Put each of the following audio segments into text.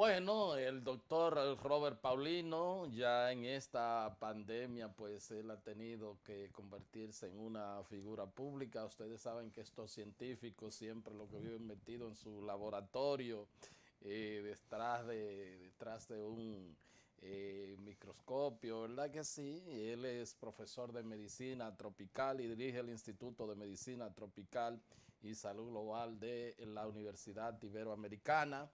Bueno, el doctor Robert Paulino ya en esta pandemia pues él ha tenido que convertirse en una figura pública. Ustedes saben que estos científicos siempre lo que viven metido en su laboratorio eh, detrás, de, detrás de un eh, microscopio, ¿verdad que sí? Él es profesor de medicina tropical y dirige el Instituto de Medicina Tropical y Salud Global de la Universidad Iberoamericana.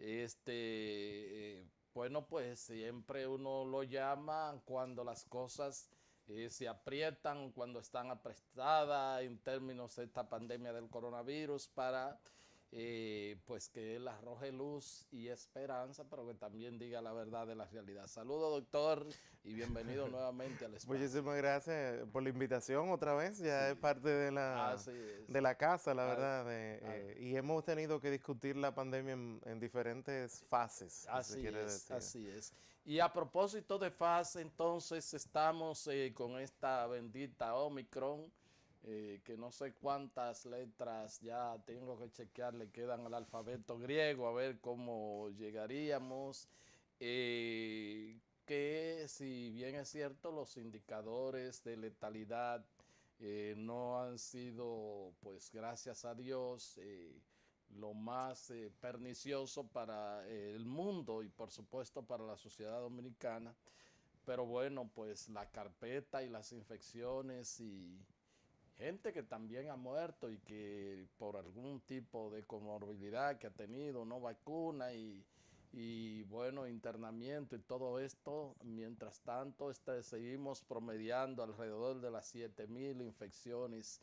Este, eh, bueno, pues siempre uno lo llama cuando las cosas eh, se aprietan, cuando están apretadas en términos de esta pandemia del coronavirus para eh, pues que él arroje luz y esperanza, pero que también diga la verdad de la realidad. Saludos, doctor, y bienvenido nuevamente al espacio. Muchísimas gracias por la invitación otra vez, ya es parte de la, de la casa, la verdad, eh, y hemos tenido que discutir la pandemia en, diferentes fases. Así es, así es. Y a propósito de fase, entonces estamos eh, con esta bendita Omicron, eh, que no sé cuántas letras ya tengo que chequear, le quedan al alfabeto griego, a ver cómo llegaríamos. Eh, que si bien es cierto, los indicadores de letalidad eh, no han sido, pues gracias a Dios, lo más pernicioso para el mundo y por supuesto para la sociedad dominicana. Pero bueno, pues la carpeta y las infecciones y gente que también ha muerto y que por algún tipo de comorbilidad que ha tenido, no vacuna y, bueno, internamiento y todo esto. Mientras tanto, este, seguimos promediando alrededor de las 7.000 infecciones.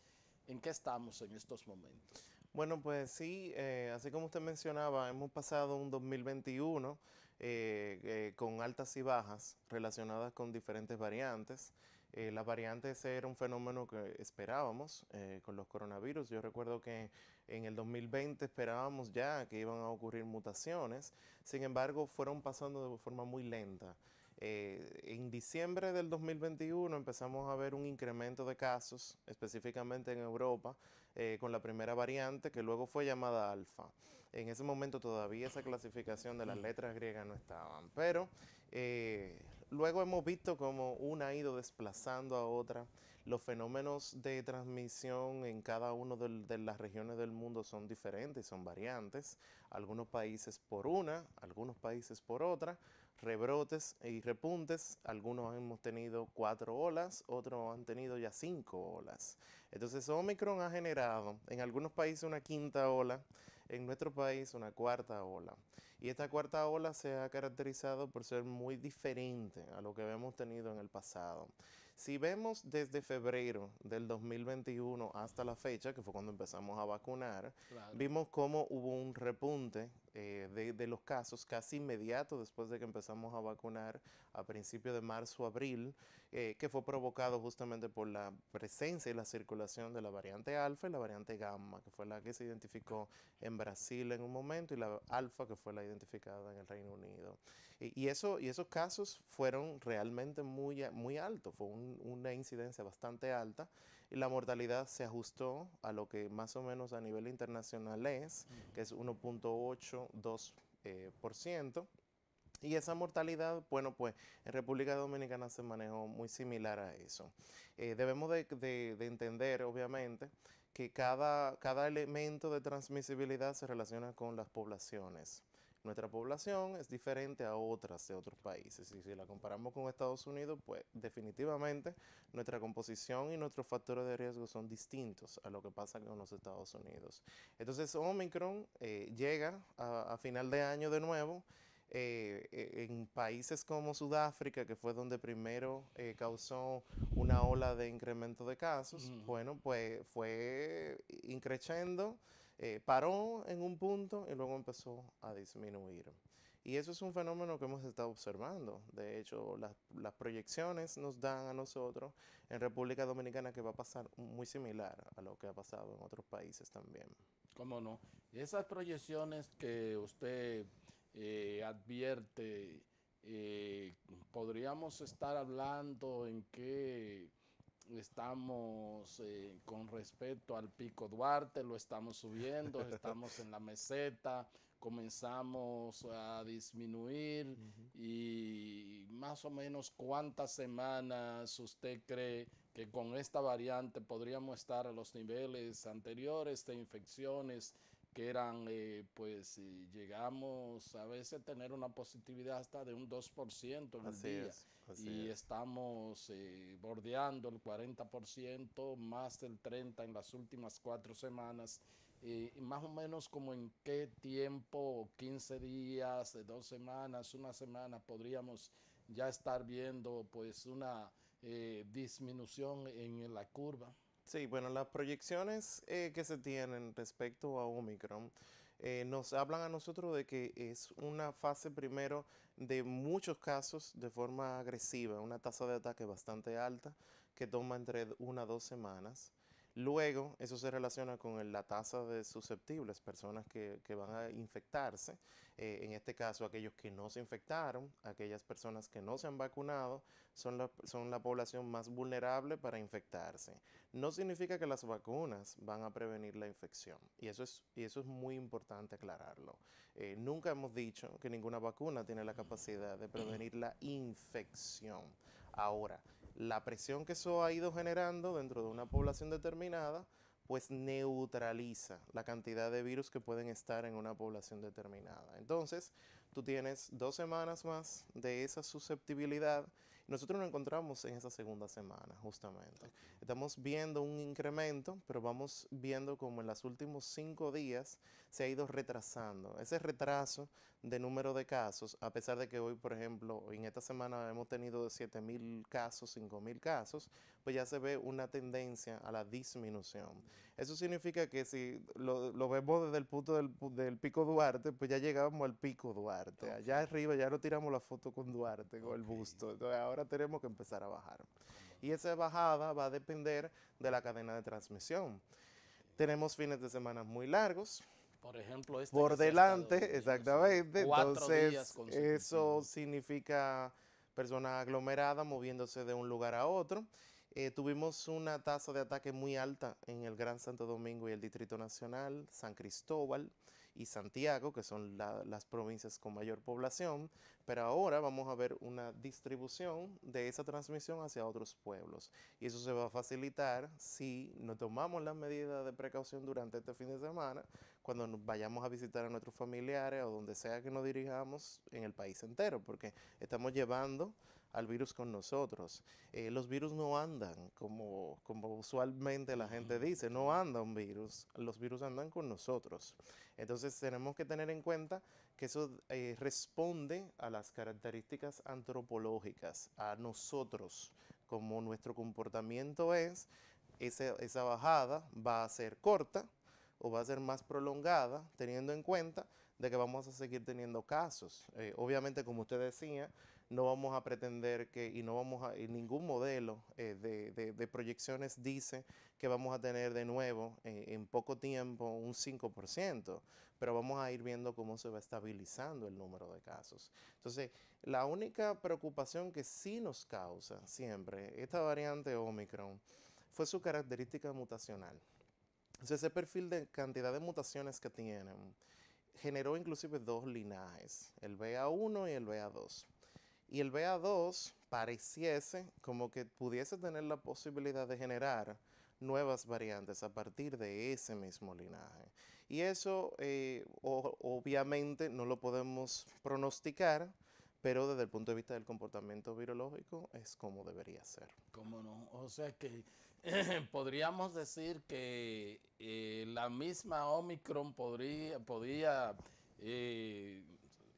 ¿En qué estamos en estos momentos? Bueno, pues sí, eh, así como usted mencionaba, hemos pasado un 2021 eh, eh, con altas y bajas relacionadas con diferentes variantes. Eh, la variante variantes era un fenómeno que esperábamos eh, con los coronavirus. Yo recuerdo que en el 2020 esperábamos ya que iban a ocurrir mutaciones, sin embargo fueron pasando de forma muy lenta. Eh, en diciembre del 2021 empezamos a ver un incremento de casos, específicamente en Europa, eh, con la primera variante que luego fue llamada alfa. En ese momento todavía esa clasificación de las letras griegas no estaban, pero eh, luego hemos visto como una ha ido desplazando a otra. Los fenómenos de transmisión en cada una de las regiones del mundo son diferentes, son variantes. Algunos países por una, algunos países por otra rebrotes y repuntes. Algunos hemos tenido cuatro olas, otros han tenido ya cinco olas. Entonces Omicron ha generado en algunos países una quinta ola, en nuestro país una cuarta ola. Y esta cuarta ola se ha caracterizado por ser muy diferente a lo que hemos tenido en el pasado. Si vemos desde febrero del 2021 hasta la fecha, que fue cuando empezamos a vacunar, vimos cómo hubo un repunte eh, de, los casos casi inmediato después de que empezamos a vacunar a principios de marzo, abril, eh, que fue provocado justamente por la presencia y la circulación de la variante alfa y la variante gamma, que fue la que se identificó en Brasil en un momento y la alfa que fue la identificada en el Reino Unido. Y, eso, y esos casos fueron realmente muy, muy altos, fue una incidencia bastante alta y la mortalidad se ajustó a lo que más o menos a nivel internacional es, que es 1.82%. Eh, y esa mortalidad, bueno, pues en República Dominicana se manejó muy similar a eso. Eh, debemos de, entender, obviamente, que cada, cada elemento de transmisibilidad se relaciona con las poblaciones. Nuestra población es diferente a otras de otros países y si la comparamos con Estados Unidos, pues definitivamente nuestra composición y nuestros factores de riesgo son distintos a lo que pasa con los Estados Unidos. Entonces Omicron eh, llega a, final de año de nuevo. Eh, e, en países como Sudáfrica, que fue donde primero eh, causó una ola de incremento de casos, bueno, pues fue increciendo eh, paró en un punto y luego empezó a disminuir. Y eso es un fenómeno que hemos estado observando. De hecho, las, proyecciones nos dan a nosotros en República Dominicana que va a pasar muy similar a lo que ha pasado en otros países también. ¿Cómo no? Esas proyecciones que usted eh, advierte, eh, podríamos estar hablando en qué estamos eh, con respecto al Pico Duarte, lo estamos subiendo, estamos en la meseta, comenzamos a disminuir y más o menos cuántas semanas usted cree que con esta variante podríamos estar a los niveles anteriores de infecciones que eran, eh, pues eh, llegamos a veces a tener una positividad hasta de un 2% en el día. y estamos eh, bordeando el 40%, más del 30% en las últimas cuatro semanas. más o menos como en qué tiempo, 15 días, dos semanas, una semana, podríamos ya estar viendo pues una disminución en la curva. Sí, bueno, las proyecciones eh, que se tienen respecto a Omicron eh, nos hablan a nosotros de que es una fase primero de muchos casos de forma agresiva, una tasa de ataque bastante alta que toma entre una a dos semanas. Luego, eso se relaciona con la tasa de susceptibles, personas que, van a infectarse, eh, en este caso aquellos que no se infectaron, aquellas personas que no se han vacunado, son la, población más vulnerable para infectarse. No significa que las vacunas van a prevenir la infección, y eso es, muy importante aclararlo. Eh, nunca hemos dicho que ninguna vacuna tiene la capacidad de prevenir la infección. Ahora, la presión que eso ha ido generando dentro de una población determinada, pues neutraliza la cantidad de virus que pueden estar en una población determinada. Entonces, tú tienes dos semanas más de esa susceptibilidad nosotros nos encontramos en esa segunda semana, justamente. Estamos viendo un incremento, pero vamos viendo como en los últimos cinco días se ha ido retrasando. Ese retraso de número de casos, a pesar de que hoy, por ejemplo, en esta semana hemos tenido de mil casos, 5.000 casos, pues ya se ve una tendencia a la disminución. Eso significa que si lo, vemos desde el punto del, pico Duarte, pues ya llegamos al pico Duarte. Allá arriba ya no tiramos la foto con Duarte, con el busto. Entonces ahora tenemos que empezar a bajar. Y esa bajada va a depender de la cadena de transmisión. Tenemos fines de semana muy largos, por ejemplo, este por delante, exactamente. Entonces, eso significa personas aglomeradas moviéndose de un lugar a otro. Eh, tuvimos una tasa de ataque muy alta en el Gran Santo Domingo y el Distrito Nacional, San Cristóbal y Santiago, que son las provincias con mayor población, pero ahora vamos a ver una distribución de esa transmisión hacia otros pueblos. Y eso se va a facilitar si no tomamos las medidas de precaución durante este fin de semana, cuando vayamos a visitar a nuestros familiares o donde sea que nos dirijamos en el país entero, porque estamos llevando al virus con nosotros. Eh, los virus no andan, como, como usualmente la gente dice, no anda un virus, los virus andan con nosotros. Entonces tenemos que tener en cuenta que eso eh, responde a las características antropológicas, a nosotros, como nuestro comportamiento es, esa, bajada va a ser corta o va a ser más prolongada, teniendo en cuenta de que vamos a seguir teniendo casos. Eh, obviamente, como usted decía, no vamos a pretender que, y ningún modelo eh, de, proyecciones dice que vamos a tener de nuevo eh, en poco tiempo un 5%, pero vamos a ir viendo cómo se va estabilizando el número de casos. Entonces, la única preocupación que sí nos causa siempre esta variante Omicron fue su característica mutacional. Entonces, ese perfil de cantidad de mutaciones que tienen generó inclusive dos linajes, el BA1 y el BA2. Y el BA2 pareciese como que pudiese tener la posibilidad de generar nuevas variantes a partir de ese mismo linaje. Y eso eh, obviamente no lo podemos pronosticar, pero desde el punto de vista del comportamiento virológico es como debería ser. ¿Cómo no? O sea que podríamos decir que eh, la misma Omicron podría, eh,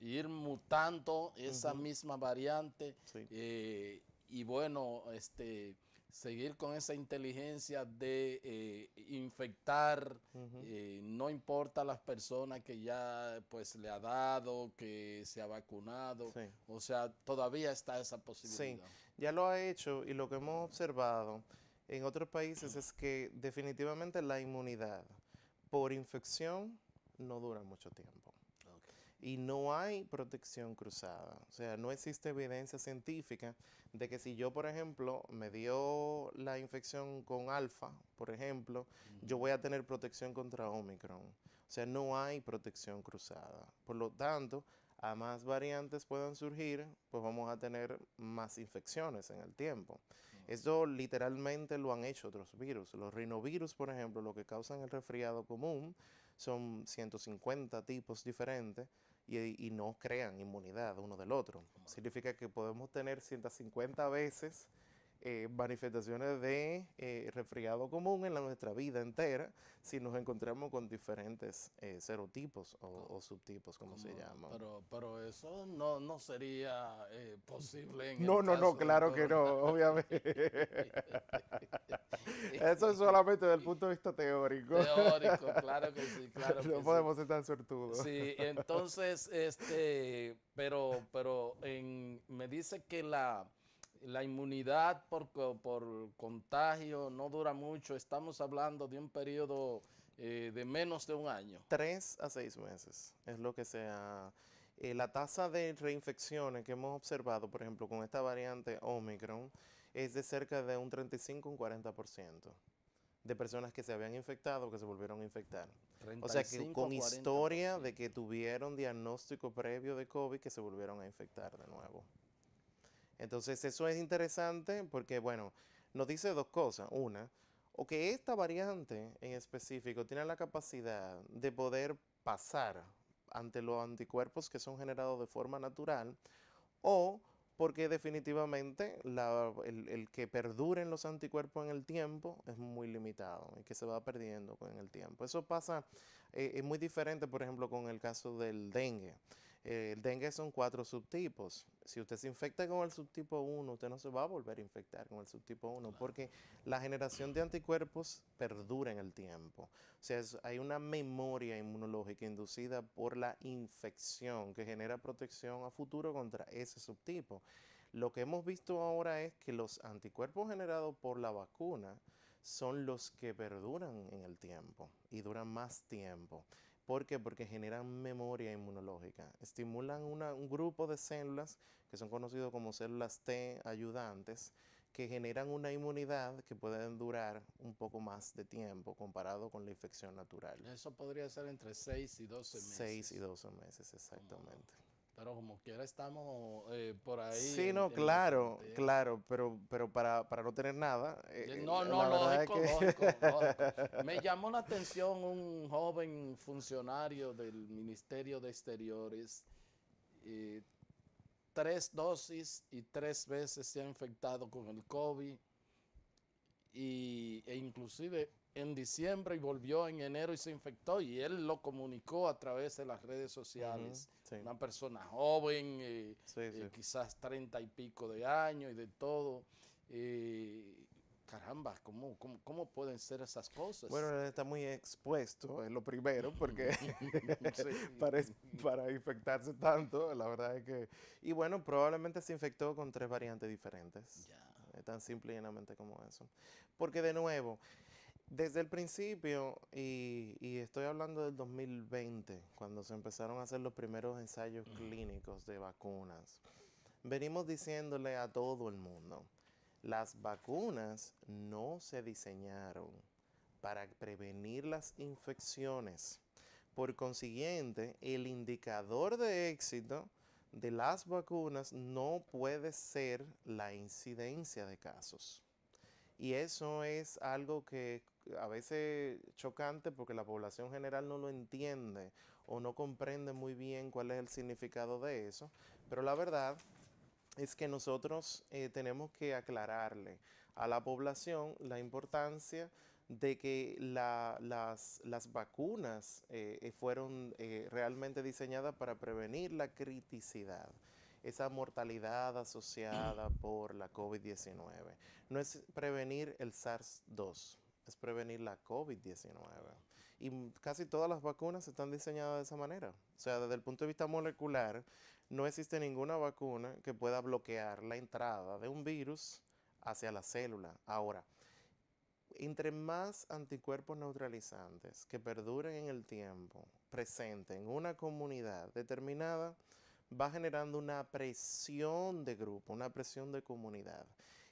ir mutando esa misma variante eh, y bueno, este seguir con esa inteligencia de eh, infectar, eh, no importa las personas que ya pues le ha dado, que se ha vacunado, o sea, todavía está esa posibilidad. Sí, ya lo ha hecho y lo que hemos observado en otros países es que definitivamente la inmunidad por infección no dura mucho tiempo y no hay protección cruzada. O sea, no existe evidencia científica de que si yo, por ejemplo, me dio la infección con alfa, por ejemplo, yo voy a tener protección contra Omicron. O sea, no hay protección cruzada. Por lo tanto, a más variantes puedan surgir, pues vamos a tener más infecciones en el tiempo. Esto Eso literalmente lo han hecho otros virus. Los rinovirus, por ejemplo, lo que causan el resfriado común, son 150 tipos diferentes y, no crean inmunidad uno del otro. Significa que podemos tener 150 veces eh, manifestaciones de eh, resfriado común en la, nuestra vida entera si nos encontramos con diferentes eh, serotipos o, subtipos, como se llama. Pero, pero eso no, no sería posible en No, no, no, claro que no, obviamente. eso es solamente desde el punto de vista teórico. Teórico, claro que sí, claro No podemos ser tan suertudos. Sí, entonces, este, pero, pero en, me dice que la la inmunidad por, contagio no dura mucho, estamos hablando de un periodo eh, de menos de un año. Tres a seis meses es lo que sea. Eh, la tasa de reinfecciones que hemos observado, por ejemplo, con esta variante Omicron, es de cerca de un 35 un 40% de personas que se habían infectado o que se volvieron a infectar. o sea, que con historia de que tuvieron diagnóstico previo de COVID que se volvieron a infectar de nuevo. Entonces eso es interesante porque, bueno, nos dice dos cosas. Una, o que esta variante en específico tiene la capacidad de poder pasar ante los anticuerpos que son generados de forma natural, o porque definitivamente el, que perduren los anticuerpos en el tiempo es muy limitado y que se va perdiendo con el tiempo. Eso pasa, eh, es muy diferente, por ejemplo, con el caso del dengue. Eh, el dengue son cuatro subtipos. Si usted se infecta con el subtipo 1, usted no se va a volver a infectar con el subtipo 1 porque la generación de anticuerpos perdura en el tiempo. O sea, hay una memoria inmunológica inducida por la infección que genera protección a futuro contra ese subtipo. Lo que hemos visto ahora es que los anticuerpos generados por la vacuna son los que perduran en el tiempo y duran más tiempo. ¿Por qué? Porque generan memoria inmunológica, estimulan un grupo de células que son conocidas como células T ayudantes, que generan una inmunidad que puede durar un poco más de tiempo comparado con la infección natural. Eso podría ser entre 6 y 12 meses. 6 y 12 meses, exactamente. Pero como quiera estamos eh, por ahí. Sí, no, claro, claro, pero, pero para, no tener nada. Eh, eh, no, no, lógico, es lógico, Me llamó la atención un joven funcionario del Ministerio de Exteriores. tres dosis y tres veces se ha infectado con el COVID. Y, e inclusive en diciembre y volvió en enero y se infectó y él lo comunicó a través de las redes sociales. Una persona joven, eh, eh, quizás treinta y pico de años y de todo. Eh, caramba, ¿cómo, ¿cómo, cómo, pueden ser esas cosas? Bueno, está muy expuesto, es lo primero, porque para, para infectarse tanto, la verdad es que... Y bueno, probablemente se infectó con tres variantes diferentes. Tan simple y llanamente como eso. Porque de nuevo... Desde el principio, y, estoy hablando del 2020, cuando se empezaron a hacer los primeros ensayos clínicos de vacunas, venimos diciéndole a todo el mundo, las vacunas no se diseñaron para prevenir las infecciones. Por consiguiente, el indicador de éxito de las vacunas no puede ser la incidencia de casos. Y eso es algo que a veces chocante porque la población general no lo entiende o no comprende muy bien cuál es el significado de eso, pero la verdad es que nosotros eh, tenemos que aclararle a la población la importancia de que las, vacunas eh, eh, fueron realmente diseñadas para prevenir la criticidad esa mortalidad asociada por la COVID-19. No es prevenir el SARS-2, es prevenir la COVID-19. Y casi todas las vacunas están diseñadas de esa manera. O sea, desde el punto de vista molecular, no existe ninguna vacuna que pueda bloquear la entrada de un virus hacia la célula. Ahora, entre más anticuerpos neutralizantes que perduren en el tiempo, presente en una comunidad determinada, va generando una presión de grupo, una presión de comunidad.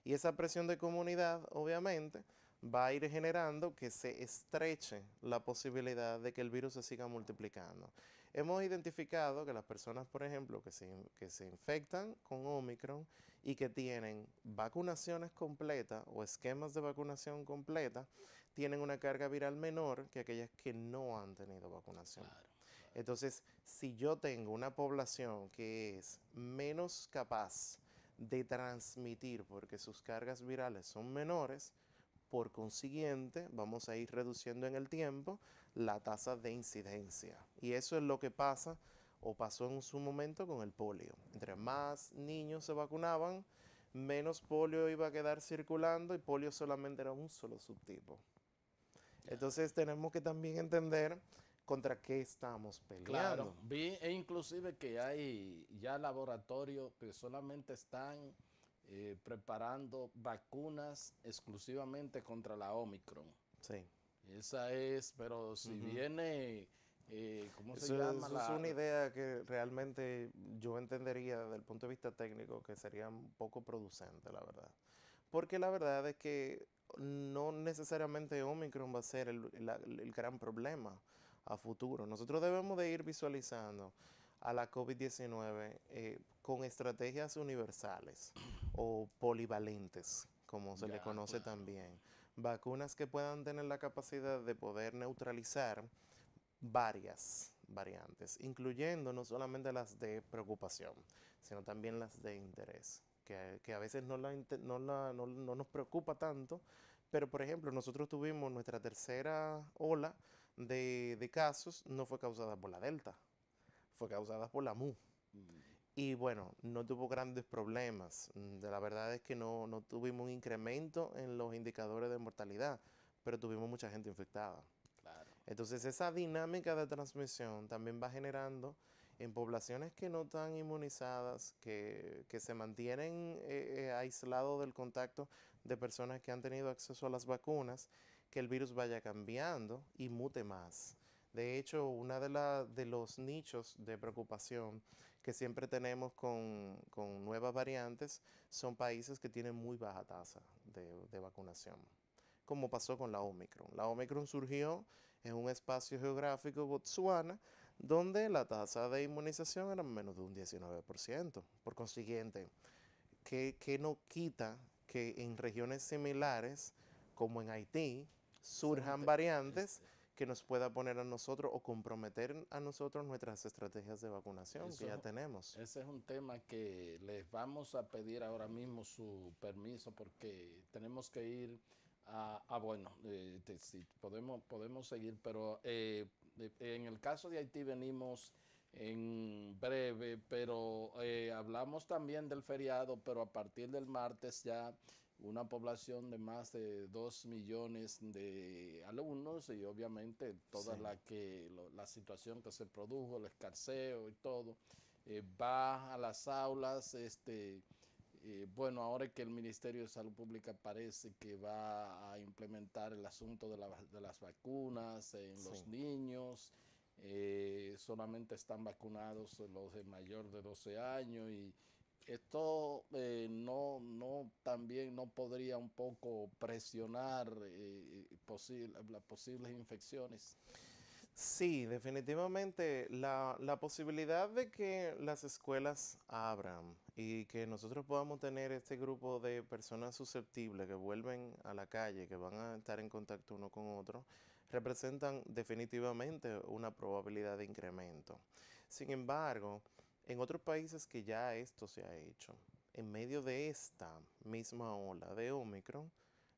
Y esa presión de comunidad, obviamente, va a ir generando que se estreche la posibilidad de que el virus se siga multiplicando. Hemos identificado que las personas, por ejemplo, que se, infectan con Omicron y que tienen vacunaciones completas o esquemas de vacunación completa, tienen una carga viral menor que aquellas que no han tenido vacunación. Entonces, si yo tengo una población que es menos capaz de transmitir porque sus cargas virales son menores, por consiguiente, vamos a ir reduciendo en el tiempo la tasa de incidencia. Y eso es lo que pasa o pasó en su momento con el polio. Entre más niños se vacunaban, menos polio iba a quedar circulando y polio solamente era un solo subtipo. Entonces tenemos que también entender contra qué estamos peleando. Claro, e inclusive que hay ya laboratorios que solamente están eh, preparando vacunas exclusivamente contra la Omicron. Sí. Esa es, pero si viene, eh, ¿cómo se llama? Es una idea que realmente yo entendería desde el punto de vista técnico que sería poco producente, la verdad. Porque la verdad es que no necesariamente Omicron va a ser el, gran problema a futuro. Nosotros debemos de ir visualizando a la COVID-19 con estrategias universales o polivalentes, como se le conoce también. Vacunas que puedan tener la capacidad de poder neutralizar varias variantes, incluyendo no solamente las de preocupación, sino también las de interés, que, a veces no, nos preocupa tanto, pero por ejemplo nosotros tuvimos nuestra tercera ola de, casos, no fue causada por la Delta, fue causada por la MU. Mm. Y bueno, no tuvo grandes problemas. Mm, la verdad es que no, no tuvimos un incremento en los indicadores de mortalidad, pero tuvimos mucha gente infectada. Entonces esa dinámica de transmisión también va generando en poblaciones que no están inmunizadas, que, que se mantienen eh, eh, aislados del contacto de personas que han tenido acceso a las vacunas, que el virus vaya cambiando y mute más. De hecho, uno de, los nichos de preocupación que siempre tenemos con, nuevas variantes son países que tienen muy baja tasa de, vacunación como pasó con la Omicron. La Omicron surgió en un espacio geográfico Botsuana donde la tasa de inmunización era menos de un 19%. Por consiguiente, que, no quita que en regiones similares, como en Haití, surjan variantes este que nos pueda poner a nosotros o comprometer a nosotros nuestras estrategias de vacunación que ya tenemos. Ese es un tema que les vamos a pedir ahora mismo su permiso porque tenemos que ir a, a ah, bueno, eh, si podemos, podemos seguir, pero eh, en el caso de Haití venimos en breve, pero eh, hablamos también del feriado, pero a partir del martes ya una población de más de 2 millones de alumnos y obviamente toda la que la situación que se produjo, el escarceo y todo, eh, va a las aulas, este eh, bueno, ahora que el Ministerio de Salud Pública parece que va a implementar el asunto de, las vacunas en los niños, eh, solamente están vacunados los de mayor de 12 años y esto eh, no, no también no podría un poco presionar eh, eh, las posibles infecciones. Sí, definitivamente la, la, posibilidad de que las escuelas abran y que nosotros podamos tener este grupo de personas susceptibles que vuelven a la calle, que van a estar en contacto uno con otro, representan definitivamente una probabilidad de incremento. Sin embargo, en otros países que ya esto se ha hecho, en medio de esta misma ola de Omicron,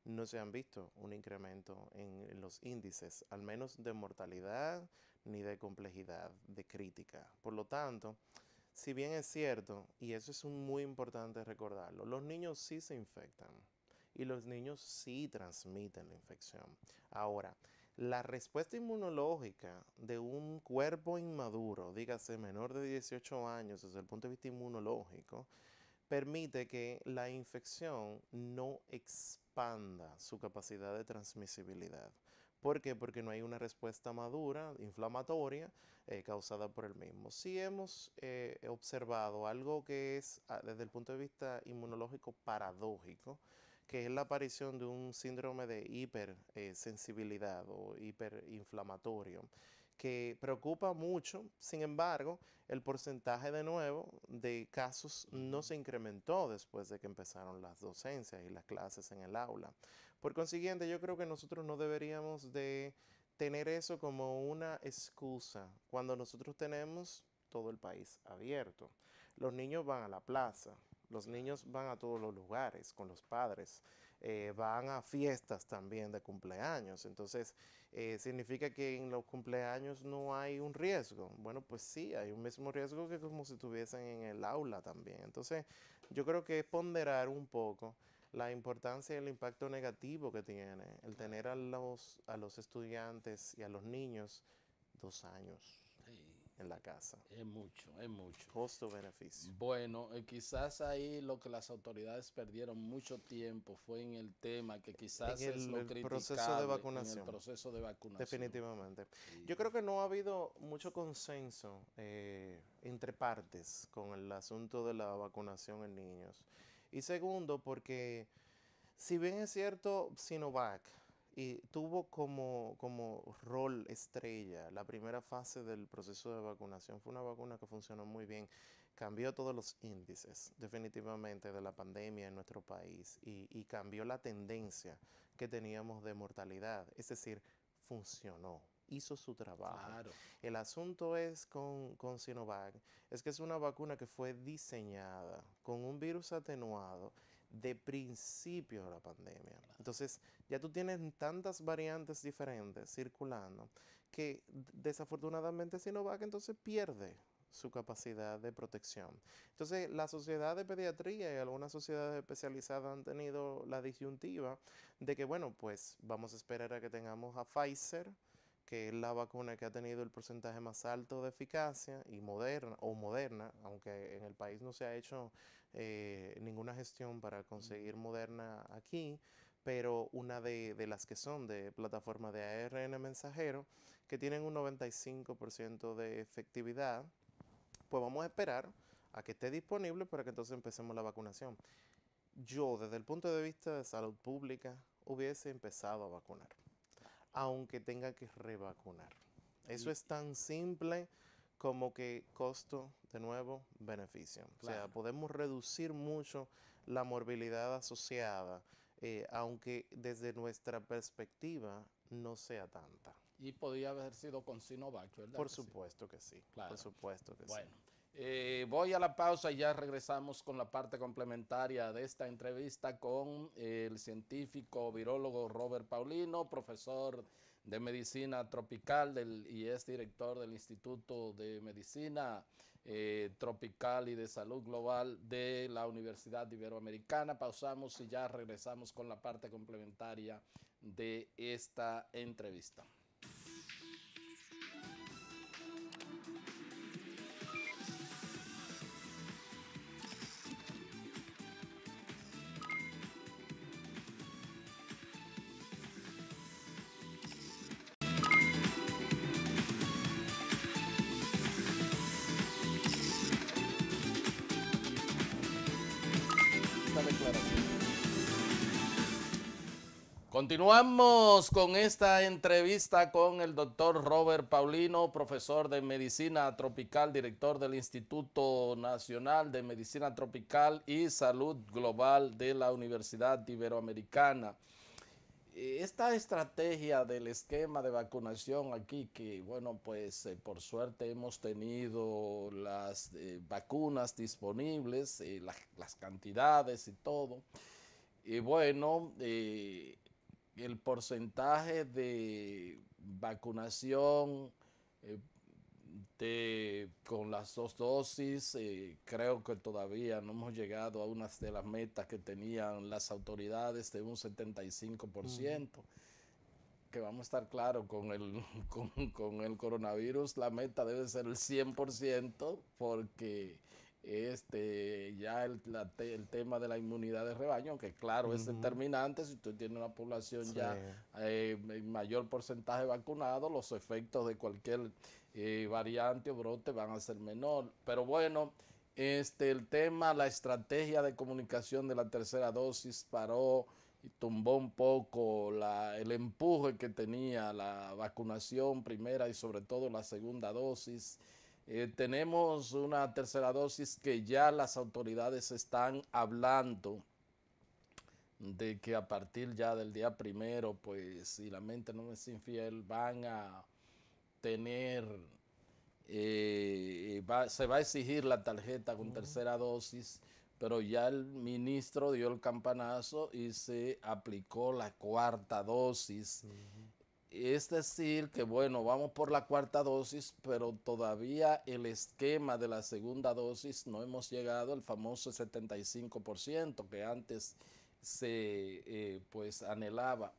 no se han visto un incremento en los índices, al menos de mortalidad ni de complejidad de crítica. Por lo tanto, si bien es cierto, y eso es muy importante recordarlo, los niños sí se infectan y los niños sí transmiten la infección. Ahora, la respuesta inmunológica de un cuerpo inmaduro, dígase menor de 18 años desde el punto de vista inmunológico, permite que la infección no expanda su capacidad de transmisibilidad. ¿Por qué? Porque no hay una respuesta madura, inflamatoria, eh, causada por el mismo. Si hemos eh, observado algo que es, ah, desde el punto de vista inmunológico, paradójico, que es la aparición de un síndrome de hipersensibilidad sensibilidad o hiperinflamatorio, que preocupa mucho, sin embargo, el porcentaje de nuevo de casos no se incrementó después de que empezaron las docencias y las clases en el aula. Por consiguiente, yo creo que nosotros no deberíamos de tener eso como una excusa cuando nosotros tenemos todo el país abierto. Los niños van a la plaza, los niños van a todos los lugares con los padres, eh, van a fiestas también de cumpleaños. Entonces, eh, ¿significa que en los cumpleaños no hay un riesgo? Bueno, pues sí, hay un mismo riesgo que como si estuviesen en el aula también. Entonces, yo creo que es ponderar un poco la importancia y el impacto negativo que tiene el tener a los, a los estudiantes y a los niños dos años en la casa. Es mucho, es mucho. Costo-beneficio. Bueno, eh, quizás ahí lo que las autoridades perdieron mucho tiempo fue en el tema que quizás el, el proceso de vacunación. el proceso de vacunación. Definitivamente. Yo creo que no ha habido mucho consenso eh, entre partes con el asunto de la vacunación en niños. Y segundo, porque si bien es cierto, Sinovac y tuvo como, como rol estrella la primera fase del proceso de vacunación. Fue una vacuna que funcionó muy bien, cambió todos los índices definitivamente de la pandemia en nuestro país y, y cambió la tendencia que teníamos de mortalidad. Es decir, funcionó hizo su trabajo. El asunto es con, con, Sinovac, es que es una vacuna que fue diseñada con un virus atenuado de principio de la pandemia. Entonces, ya tú tienes tantas variantes diferentes circulando que desafortunadamente si no Sinovac entonces pierde su capacidad de protección. Entonces, la sociedad de pediatría y algunas sociedades especializadas han tenido la disyuntiva de que, bueno, pues vamos a esperar a que tengamos a Pfizer que es la vacuna que ha tenido el porcentaje más alto de eficacia y moderna o moderna, aunque en el país no se ha hecho eh, ninguna gestión para conseguir moderna aquí, pero una de, las que son de plataforma de ARN mensajero, que tienen un 95% de efectividad, pues vamos a esperar a que esté disponible para que entonces empecemos la vacunación. Yo, desde el punto de vista de salud pública, hubiese empezado a vacunar aunque tenga que revacunar. Eso es tan simple como que costo, de nuevo, beneficio. O sea, podemos reducir mucho la morbilidad asociada, eh, aunque desde nuestra perspectiva no sea tanta. Y podría haber sido con Sinovac, ¿verdad? Por supuesto que sí. Por supuesto que sí. Bueno. Eh, voy a la pausa y ya regresamos con la parte complementaria de esta entrevista con eh, el científico virólogo Robert Paulino, profesor de medicina tropical y es director del Instituto de Medicina eh, Tropical y de Salud Global de la Universidad Iberoamericana. Pausamos y ya regresamos con la parte complementaria de esta entrevista. Continuamos con esta entrevista con el doctor Robert Paulino, profesor de Medicina Tropical, director del Instituto Nacional de Medicina Tropical y Salud Global de la Universidad Iberoamericana. Esta estrategia del esquema de vacunación aquí, que bueno, pues eh, por suerte hemos tenido las eh, vacunas disponibles, eh, las, cantidades y todo. Y bueno, el porcentaje de vacunación eh, con las dos dosis, eh, creo que todavía no hemos llegado a una de las metas que tenían las autoridades de un 75%, que vamos a estar claros con el, con, con el coronavirus, la meta debe ser el 100% porque este, ya el, tema de la inmunidad de rebaño, que claro es determinante, si tú tienes una población ya eh, mayor porcentaje vacunado, los efectos de cualquier eh, variante o brote van a ser menor. Pero bueno, este, el tema, la estrategia de comunicación de la tercera dosis paró y tumbó un poco la, el empuje que tenía la vacunación primera y sobre todo la segunda dosis eh, tenemos una tercera dosis que ya las autoridades están hablando de que a partir ya del día primero, pues si la mente no es infiel, van a tener, eh, se va a exigir la tarjeta con tercera dosis, pero ya el ministro dio el campanazo y se aplicó la cuarta dosis. Es decir, que bueno, vamos por la cuarta dosis, pero todavía el esquema de la segunda dosis no hemos llegado al famoso 75% que antes se eh, pues anhelaba.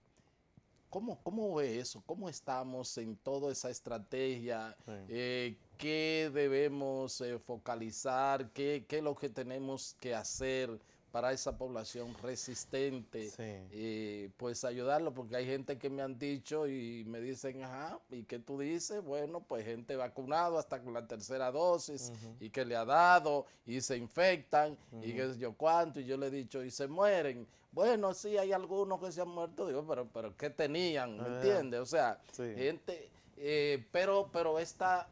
¿Cómo, ¿Cómo eso? ¿Cómo estamos en toda esa estrategia? Eh, ¿Qué debemos eh, focalizar? ¿Qué, ¿Qué es lo que tenemos que hacer? para esa población resistente, eh, pues ayudarlo, porque hay gente que me han dicho y me dicen, ajá, ¿y qué tú dices? Bueno, pues gente vacunado hasta con la tercera dosis y que le ha dado y se infectan y qué yo cuánto, y yo le he dicho, y se mueren. Bueno, sí, hay algunos que se han muerto, digo, pero, pero ¿qué tenían? ¿Me ah, entiendes? O sea, gente, eh, pero, pero esta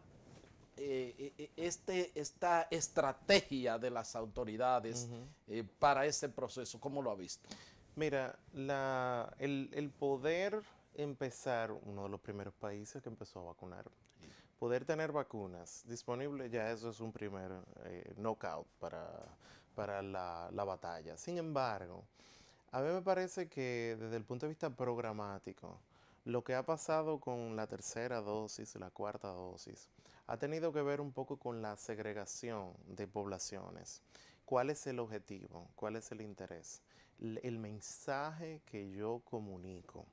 eh, eh, este, esta estrategia de las autoridades eh, para ese proceso? ¿Cómo lo ha visto? Mira, la, el, poder empezar, uno de los primeros países que empezó a vacunar, poder tener vacunas disponibles, ya eso es un primer knockout para, para la, la batalla. Sin embargo, a mí me parece que desde el punto de vista programático, lo que ha pasado con la tercera dosis, la cuarta dosis, ha tenido que ver un poco con la segregación de poblaciones. ¿Cuál es el objetivo? ¿Cuál es el interés? El, mensaje que yo comunico.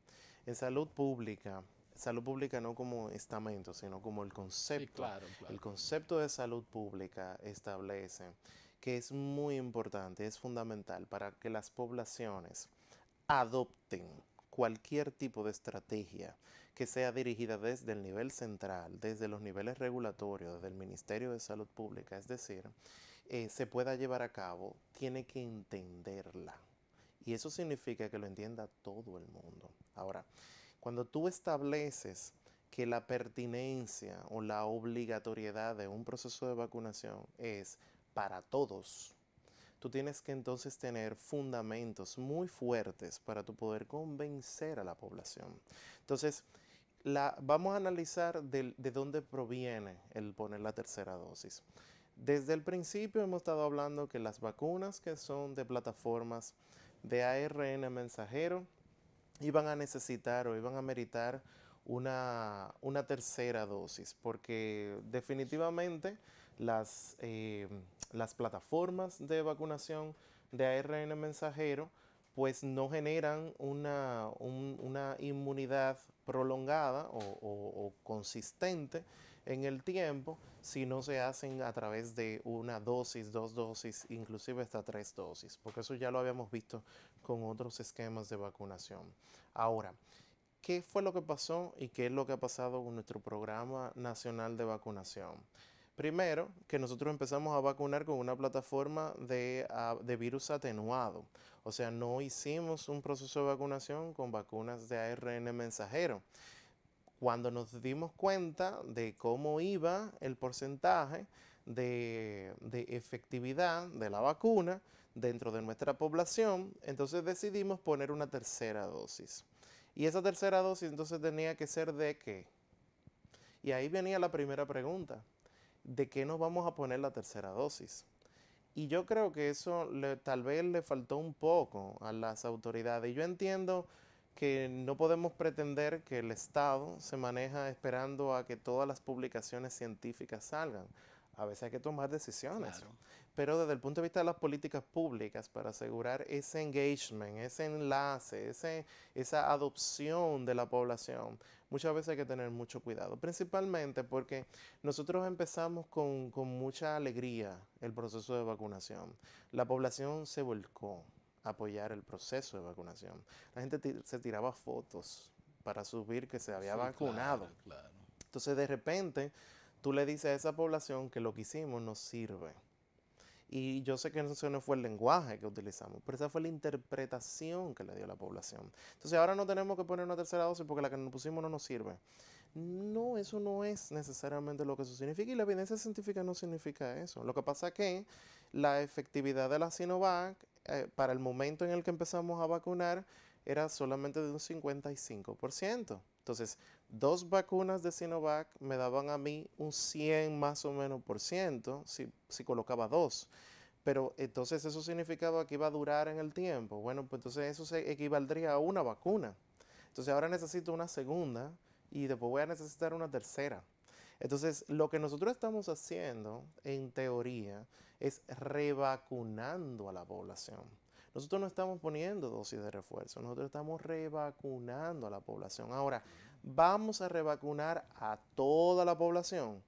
En salud pública, salud pública no como estamento, sino como el concepto. El concepto de salud pública establece que es muy importante, es fundamental para que las poblaciones adopten cualquier tipo de estrategia que sea dirigida desde el nivel central, desde los niveles regulatorios, desde el Ministerio de Salud Pública, es decir, eh, se pueda llevar a cabo, tiene que entenderla. Y eso significa que lo entienda todo el mundo. Ahora, cuando tú estableces que la pertinencia o la obligatoriedad de un proceso de vacunación es para todos, tú tienes que entonces tener fundamentos muy fuertes para tu poder convencer a la población. Entonces, vamos a analizar de, dónde proviene el poner la tercera dosis. Desde el principio hemos estado hablando que las vacunas que son de plataformas de ARN mensajero iban a necesitar o iban a meritar una, tercera dosis, porque definitivamente las, eh, plataformas de vacunación de ARN mensajero pues no generan una inmunidad prolongada o, consistente en el tiempo si no se hacen a través de una dosis, dos dosis, inclusive hasta tres dosis, porque eso ya lo habíamos visto con otros esquemas de vacunación. Ahora, ¿qué fue lo que pasó y qué es lo que ha pasado con nuestro programa nacional de vacunación? Primero, que nosotros empezamos a vacunar con una plataforma ah, de, virus atenuado. O sea, no hicimos un proceso de vacunación con vacunas de ARN mensajero. Cuando nos dimos cuenta de cómo iba el porcentaje de efectividad de la vacuna dentro de nuestra población, entonces decidimos poner una tercera dosis. Y esa tercera dosis entonces tenía que ser de qué? Y ahí venía la primera pregunta de qué nos vamos a poner la tercera dosis. Y yo creo que eso tal vez le faltó un poco a las autoridades. Yo entiendo que no podemos pretender que el Estado se maneja esperando a que todas las publicaciones científicas salgan. A veces hay que tomar decisiones. Pero desde el punto de vista de las políticas públicas, para asegurar ese engagement, ese enlace, esa adopción de la población, muchas veces hay que tener mucho cuidado, principalmente porque nosotros empezamos con, mucha alegría el proceso de vacunación. La población se volcó a apoyar el proceso de vacunación. La gente se tiraba fotos para subir que se había vacunado. Entonces de repente tú le dices a esa población que lo que hicimos no sirve y yo sé que eso no fue el lenguaje que utilizamos, pero esa fue la interpretación que le dio la población. Entonces ahora no tenemos que poner una tercera dosis porque la que nos pusimos no nos sirve. No, eso no es necesariamente lo que eso significa y la evidencia científica no significa eso. Lo que pasa es que la efectividad de la Sinovac eh, para el momento en el que empezamos a vacunar era solamente de un 55%. Entonces, dos vacunas de Sinovac me daban a mí un 100 más o menos por ciento si, colocaba dos. Pero entonces eso significaba que iba a durar en el tiempo. Bueno, pues entonces eso se equivaldría a una vacuna. Entonces ahora necesito una segunda y después voy a necesitar una tercera. Entonces, lo que nosotros estamos haciendo, en teoría, es revacunando a la población. Nosotros no estamos poniendo dosis de refuerzo, nosotros estamos revacunando a la población. Ahora, ¿vamos a revacunar a toda la población?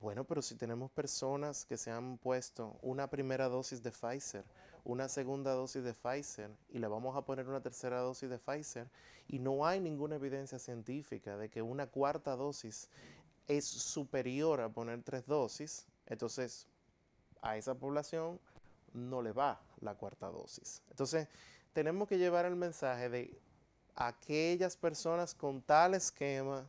Bueno, pero si tenemos personas que se han puesto una primera dosis de Pfizer, una segunda dosis de Pfizer y le vamos a poner una tercera dosis de Pfizer y no hay ninguna evidencia científica de que una cuarta dosis es superior a poner tres dosis, entonces a esa población no le va la cuarta dosis. Entonces, tenemos que llevar el mensaje de aquellas personas con tal esquema,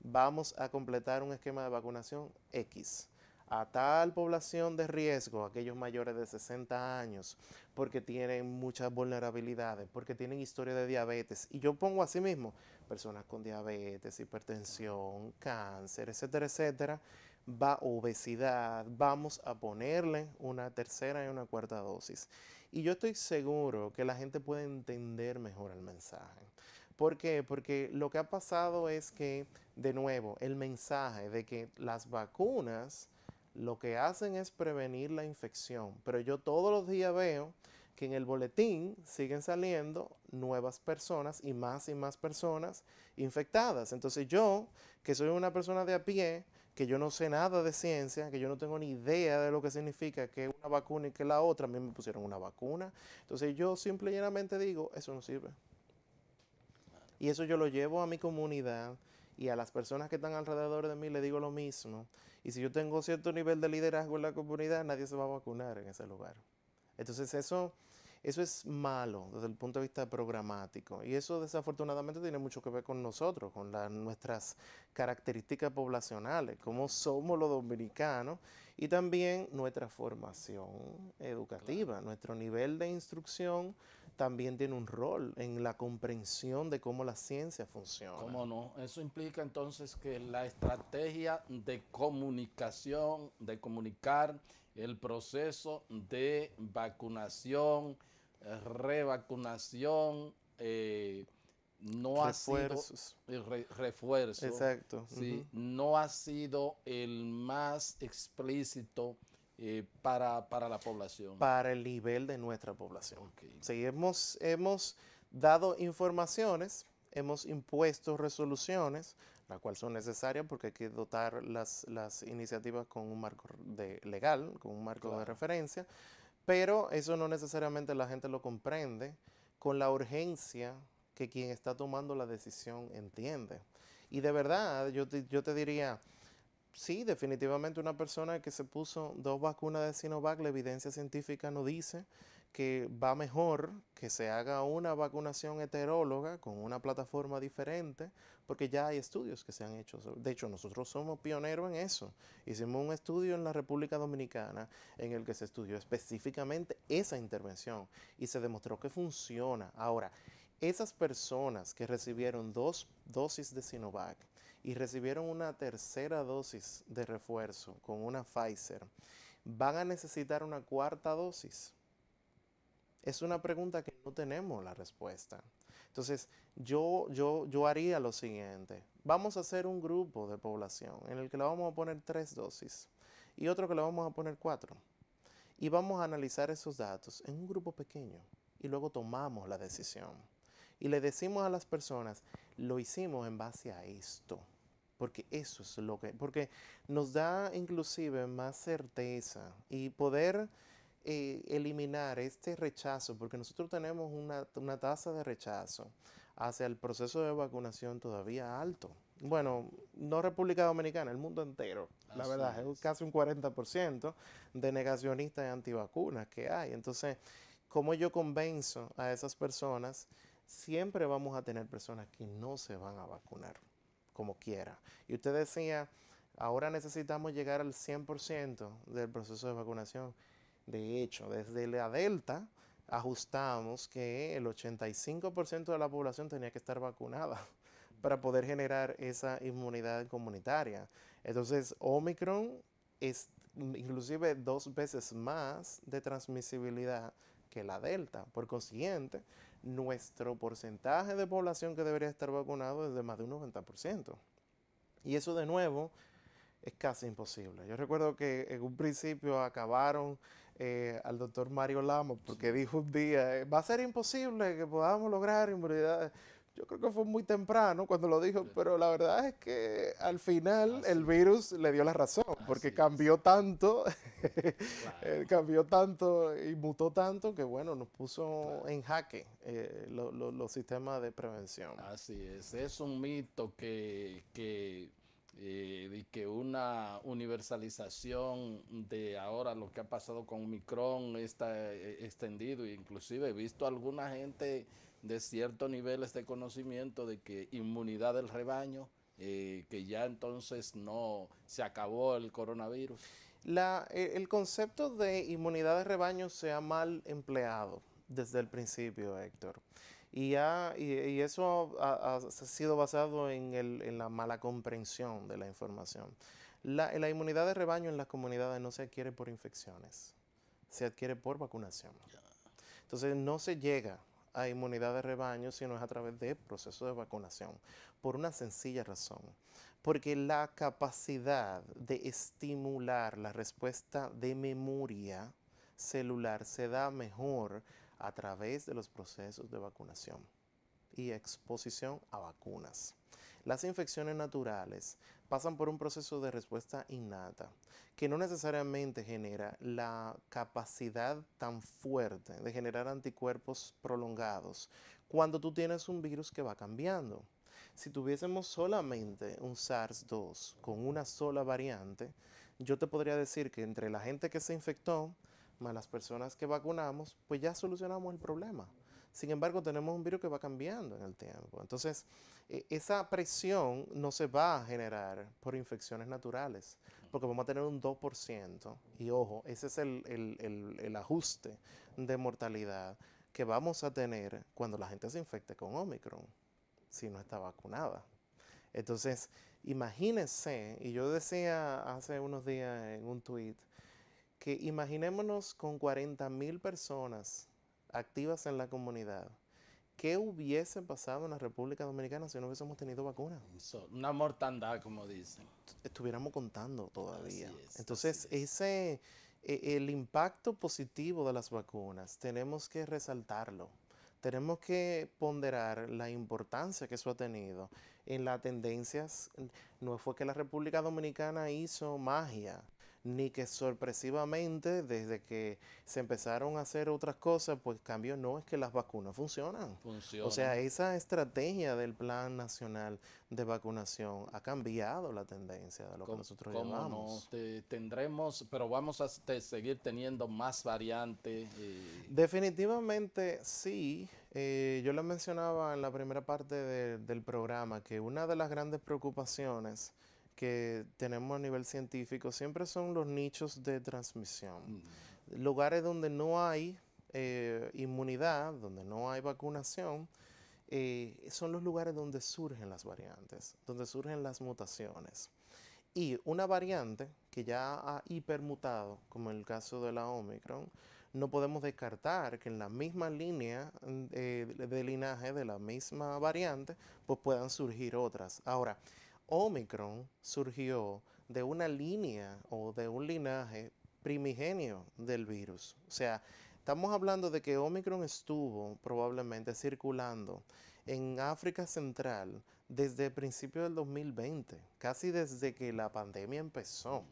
vamos a completar un esquema de vacunación X a tal población de riesgo, aquellos mayores de 60 años, porque tienen muchas vulnerabilidades, porque tienen historia de diabetes. Y yo pongo así mismo personas con diabetes, hipertensión, cáncer, etcétera, etcétera va obesidad, vamos a ponerle una tercera y una cuarta dosis. Y yo estoy seguro que la gente puede entender mejor el mensaje. ¿Por qué? Porque lo que ha pasado es que, de nuevo, el mensaje de que las vacunas lo que hacen es prevenir la infección. Pero yo todos los días veo que en el boletín siguen saliendo nuevas personas y más y más personas infectadas. Entonces yo, que soy una persona de a pie, que yo no sé nada de ciencia, que yo no tengo ni idea de lo que significa que una vacuna y que la otra, a mí me pusieron una vacuna. Entonces yo simple y llanamente digo, eso no sirve. Y eso yo lo llevo a mi comunidad y a las personas que están alrededor de mí le digo lo mismo. Y si yo tengo cierto nivel de liderazgo en la comunidad, nadie se va a vacunar en ese lugar. Entonces eso eso es malo desde el punto de vista programático y eso desafortunadamente tiene mucho que ver con nosotros, con nuestras características poblacionales, cómo somos los dominicanos y también nuestra formación educativa, nuestro nivel de instrucción también tiene un rol en la comprensión de cómo la ciencia funciona. ¿Cómo no? Eso implica entonces que la estrategia de comunicación, de comunicar, el proceso de vacunación, revacunación, eh, no Refuerzos. ha sido Exacto. No ha sido el más explícito eh, para, para, la población. Para el nivel de nuestra población. Sí, hemos, hemos dado informaciones, hemos impuesto resoluciones, la cual son necesarias porque hay que dotar las, las iniciativas con un marco de, legal, con un marco de referencia, pero eso no necesariamente la gente lo comprende con la urgencia que quien está tomando la decisión entiende. Y de verdad, yo te, yo te diría, sí, definitivamente una persona que se puso dos vacunas de Sinovac, la evidencia científica no dice que va mejor que se haga una vacunación heteróloga con una plataforma diferente, porque ya hay estudios que se han hecho. De hecho, nosotros somos pioneros en eso. Hicimos un estudio en la República Dominicana en el que se estudió específicamente esa intervención y se demostró que funciona. Ahora, esas personas que recibieron dos dosis de Sinovac y recibieron una tercera dosis de refuerzo con una Pfizer, van a necesitar una cuarta dosis es una pregunta que no tenemos la respuesta. Entonces, yo, yo, yo haría lo siguiente. Vamos a hacer un grupo de población en el que le vamos a poner tres dosis y otro que le vamos a poner cuatro. Y vamos a analizar esos datos en un grupo pequeño y luego tomamos la decisión. Y le decimos a las personas, lo hicimos en base a esto. Porque eso es lo que, porque nos da inclusive más certeza y poder eh, eliminar este rechazo, porque nosotros tenemos una, tasa de rechazo hacia el proceso de vacunación todavía alto. Bueno, no República Dominicana, el mundo entero, la verdad, es. casi un 40% de negacionistas y antivacunas que hay. Entonces, ¿cómo yo convenzo a esas personas? Siempre vamos a tener personas que no se van a vacunar, como quiera. Y usted decía, ahora necesitamos llegar al 100% del proceso de vacunación de hecho, desde la Delta ajustamos que el 85% de la población tenía que estar vacunada para poder generar esa inmunidad comunitaria. Entonces, Omicron es inclusive dos veces más de transmisibilidad que la Delta. Por consiguiente, nuestro porcentaje de población que debería estar vacunado es de más de un 90%. Y eso de nuevo es casi imposible. Yo recuerdo que en un principio acabaron eh, al doctor Mario Lamo porque dijo un día, eh, va a ser imposible que podamos lograr inmunidad. Yo creo que fue muy temprano cuando lo dijo, pero la verdad es que al final ah, el virus le dio la razón, ah, porque cambió tanto, eh, cambió tanto y mutó tanto que bueno, nos puso en jaque eh, los sistemas de prevención. Así es, es un mito que, que eh, y que una universalización de ahora lo que ha pasado con Micron está eh, extendido, inclusive he visto alguna gente de ciertos niveles de conocimiento de que inmunidad del rebaño, eh, que ya entonces no se acabó el coronavirus. La, eh, el concepto de inmunidad de rebaño se ha mal empleado desde el principio, Héctor. Y, y, eso ha, sido basado en, el, en, la mala comprensión de la información. La, la, inmunidad de rebaño en las comunidades no se adquiere por infecciones, se adquiere por vacunación. Entonces no se llega a inmunidad de rebaño, sino es a través de procesos de vacunación, por una sencilla razón, porque la capacidad de estimular la respuesta de memoria celular se da mejor a través de los procesos de vacunación y exposición a vacunas. Las infecciones naturales pasan por un proceso de respuesta innata que no necesariamente genera la capacidad tan fuerte de generar anticuerpos prolongados cuando tú tienes un virus que va cambiando. Si tuviésemos solamente un SARS-2 con una sola variante, yo te podría decir que entre la gente que se infectó, más las personas que vacunamos, pues ya solucionamos el problema. Sin embargo, tenemos un virus que va cambiando en el tiempo. Entonces, e, esa presión no se va a generar por infecciones naturales, porque vamos a tener un 2%. Y ojo, ese es el, ajuste de mortalidad que vamos a tener cuando la gente se infecte con Omicron, si no está vacunada. Entonces, imagínense, y yo decía hace unos días en un tweet, que imaginémonos con 40.000 personas activas en la comunidad. ¿Qué hubiese pasado en la República Dominicana si no hubiésemos tenido vacunas? Una mortandad, como dicen. Estuviéramos contando todavía. Entonces, ese, e, el impacto positivo de las vacunas, tenemos que resaltarlo tenemos que ponderar la importancia que eso ha tenido en las tendencias. No fue que la República Dominicana hizo magia, ni que sorpresivamente desde que se empezaron a hacer otras cosas, pues cambio no es que las vacunas funcionan. O sea, esa estrategia del Plan Nacional de Vacunación ha cambiado la tendencia de lo que nosotros llamamos. tendremos, pero vamos a seguir teniendo más variantes. Eh. Definitivamente sí. Eh, yo lo mencionaba en la primera parte del programa que una de las grandes preocupaciones que tenemos a nivel científico siempre son los nichos de transmisión. Lugares donde no hay eh, inmunidad, donde no hay vacunación, eh, son los lugares donde surgen las variantes, donde surgen las mutaciones. Y una variante que ya ha hipermutado, como en el caso de la Omicron, no podemos descartar que en la misma línea mm, eh, de linaje de la misma variante, pues puedan surgir otras. Ahora, Omicron surgió de una línea o de un linaje primigenio del virus. O sea, estamos hablando de que Omicron estuvo probablemente circulando en África Central desde el principio del 2020, casi desde que la pandemia empezó.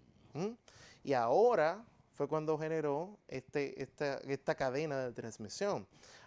Y ahora fue cuando generó este, esta cadena de transmisión.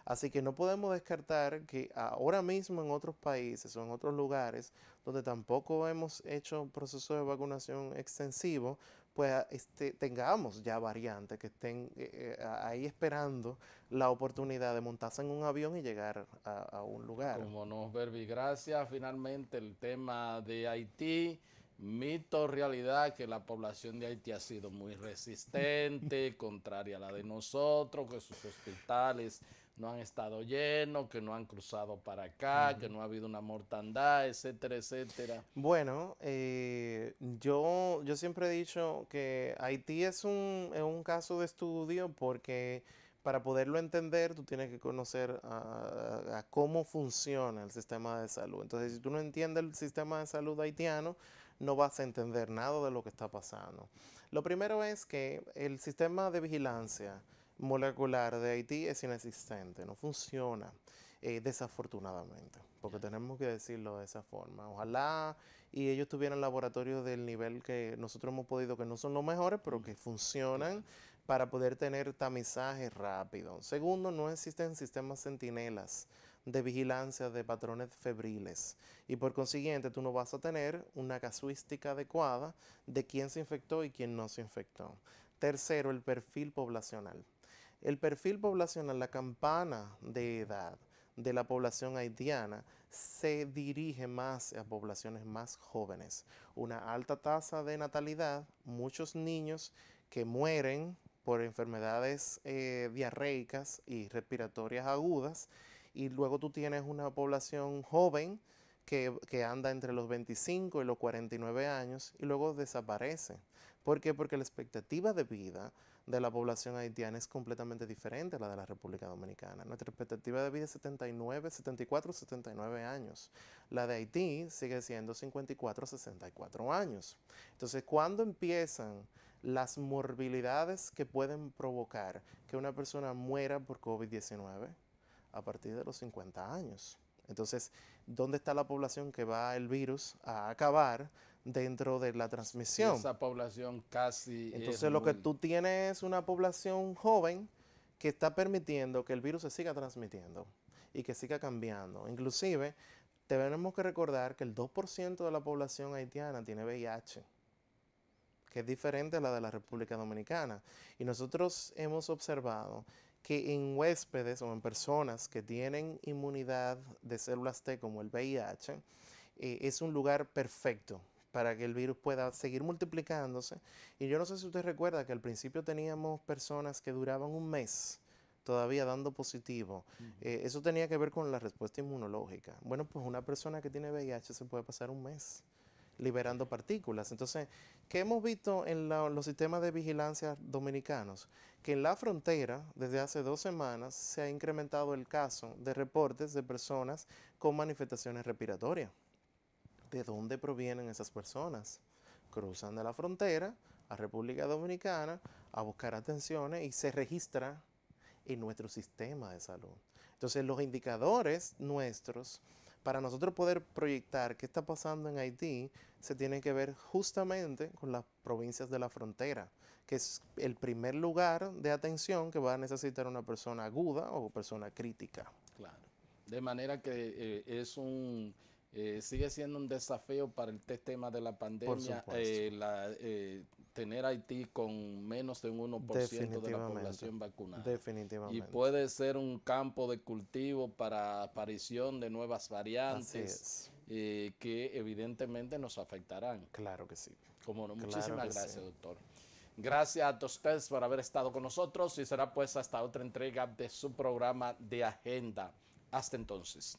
Así que no podemos descartar que ahora mismo en otros países o en otros lugares donde tampoco hemos hecho un proceso de vacunación extensivo, pues ah, este, tengamos ya variantes que estén eh, eh, ahí esperando la oportunidad de montarse en un avión y llegar a, un lugar. Como nos, Berbi, gracias. Finalmente el tema de Haití mito realidad que la población de Haití ha sido muy resistente, contraria a la de nosotros, que sus hospitales no han estado llenos, que no han cruzado para acá, que no ha habido una mortandad, etcétera, etcétera. Bueno, eh, yo, yo siempre he dicho que Haití es un, caso de estudio porque para poderlo entender, tú tienes que conocer a, cómo funciona el sistema de salud. Entonces, si tú no entiendes el sistema de salud haitiano, no vas a entender nada de lo que está pasando. Lo primero es que el sistema de vigilancia molecular de Haití es inexistente, no funciona, eh, desafortunadamente, porque tenemos que decirlo de esa forma. Ojalá y ellos tuvieran laboratorios del nivel que nosotros hemos podido, que no son los mejores, pero que funcionan para poder tener tamizaje rápido. Segundo, no existen sistemas sentinelas de vigilancia de patrones febriles y por consiguiente tú no vas a tener una casuística adecuada de quién se infectó y quién no se infectó. Tercero, el perfil poblacional. El perfil poblacional, la campana de edad de la población haitiana se dirige más a poblaciones más jóvenes. Una alta tasa de natalidad, muchos niños que mueren por enfermedades eh, diarreicas y respiratorias agudas y luego tú tienes una población joven que, anda entre los 25 y los 49 años y luego desaparece. ¿Por qué? Porque la expectativa de vida de la población haitiana es completamente diferente a la de la República Dominicana. Nuestra expectativa de vida es 79, 74, 79 años. La de Haití sigue siendo 54, 64 años. Entonces, ¿cuándo empiezan las morbilidades que pueden provocar que una persona muera por COVID-19? a partir de los 50 años. Entonces, ¿dónde está la población que va el virus a acabar dentro de la transmisión? Esa población casi... Entonces, lo que tú tienes es una población joven que está permitiendo que el virus se siga transmitiendo y que siga cambiando. Inclusive, tenemos que recordar que el 2% de la población haitiana tiene VIH que es diferente a la de la República Dominicana. Y nosotros hemos observado que en huéspedes o en personas que tienen inmunidad de células T como el VIH, eh, es un lugar perfecto para que el virus pueda seguir multiplicándose. Y yo no sé si usted recuerda que al principio teníamos personas que duraban un mes todavía dando positivo. Eh, eso tenía que ver con la respuesta inmunológica. Bueno, pues una persona que tiene VIH se puede pasar un mes liberando partículas. Entonces, ¿qué hemos visto en los sistemas de vigilancia dominicanos? Que en la frontera, desde hace dos semanas, se ha incrementado el caso de reportes de personas con manifestaciones respiratorias. ¿De dónde provienen esas personas? Cruzan de la frontera a República Dominicana a buscar atenciones y se registra en nuestro sistema de salud. Entonces, los indicadores nuestros para nosotros poder proyectar qué está pasando en Haití, se tiene que ver justamente con las provincias de la frontera, que es el primer lugar de atención que va a necesitar una persona aguda o persona crítica. Claro. De manera que eh, es un eh, sigue siendo un desafío para el tema de la pandemia, eh, tener Haití con menos de un 1% de la población vacunada. Definitivamente. Y puede ser un campo de cultivo para aparición de nuevas variantes eh, que evidentemente nos afectarán. Claro que sí. Como muchísimas gracias, doctor. Gracias a todos ustedes por haber estado con nosotros y será pues hasta otra entrega de su programa de agenda. Hasta entonces.